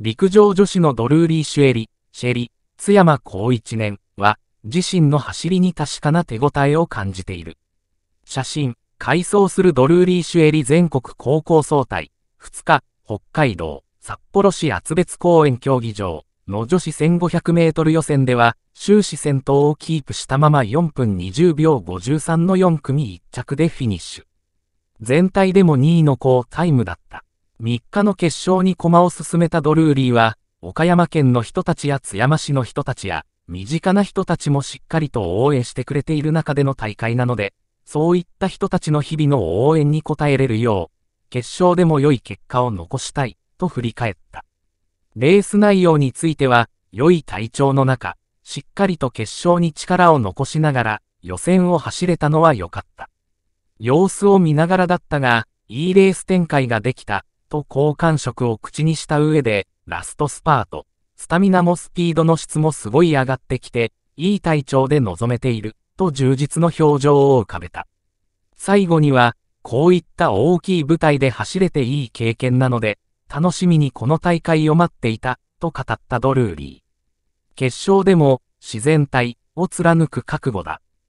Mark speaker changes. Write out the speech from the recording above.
Speaker 1: 陸上女子のドルーリー・シュエリ、シェリ、津山光一年は、自身の走りに確かな手応えを感じている。写真、改装するドルーリー・シュエリ全国高校総体、2日、北海道、札幌市厚別公園競技場の女子1500メートル予選では、終始先頭をキープしたまま4分20秒53の4組1着でフィニッシュ。全体でも2位の好タイムだった。3日の決勝に駒を進めたドルーリーは、岡山県の人たちや津山市の人たちや、身近な人たちもしっかりと応援してくれている中での大会なので、そういった人たちの日々の応援に応えれるよう、決勝でも良い結果を残したい、と振り返った。レース内容については、良い体調の中、しっかりと決勝に力を残しながら、予選を走れたのは良かった。様子を見ながらだったが、いいレース展開ができた、と好感触を口にした上で、ラストスパート、スタミナもスピードの質もすごい上がってきて、いい体調で臨めている、と充実の表情を浮かべた。最後には、こういった大きい舞台で走れていい経験なので、楽しみにこの大会を待っていた、と語ったドルーリー。決勝でも、自然体を貫く覚悟だ。